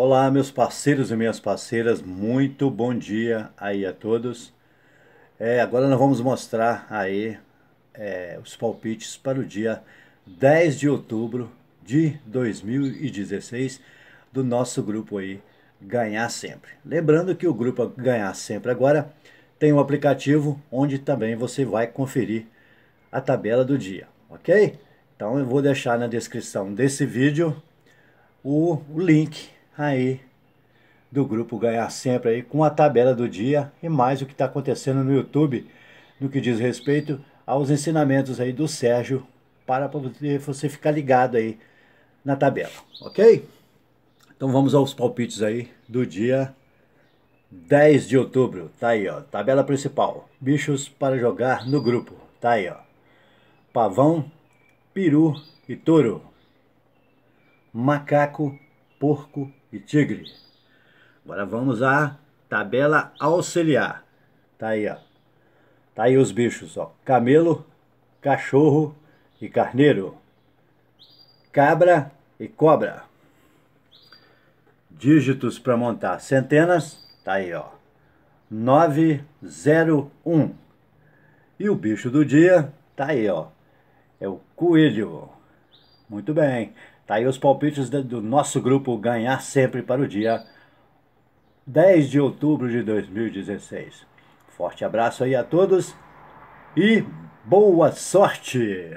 Olá, meus parceiros e minhas parceiras, muito bom dia aí a todos. É, agora nós vamos mostrar aí é, os palpites para o dia 10 de outubro de 2016 do nosso grupo aí Ganhar Sempre. Lembrando que o grupo Ganhar Sempre agora tem um aplicativo onde também você vai conferir a tabela do dia, ok? Então eu vou deixar na descrição desse vídeo o, o link aí do grupo Ganhar Sempre aí com a tabela do dia e mais o que está acontecendo no YouTube no que diz respeito aos ensinamentos aí do Sérgio para poder você ficar ligado aí na tabela, ok? Então vamos aos palpites aí do dia 10 de outubro, tá aí ó, tabela principal, bichos para jogar no grupo, tá aí ó, pavão, peru e touro, macaco, porco e tigre. Agora vamos à tabela auxiliar. Tá aí, ó. Tá aí os bichos, ó. Camelo, cachorro e carneiro. Cabra e cobra. Dígitos para montar centenas, tá aí, ó. 901. E o bicho do dia, tá aí, ó. É o coelho. Muito bem. Tá aí os palpites do nosso grupo Ganhar Sempre para o dia 10 de outubro de 2016. Forte abraço aí a todos e boa sorte!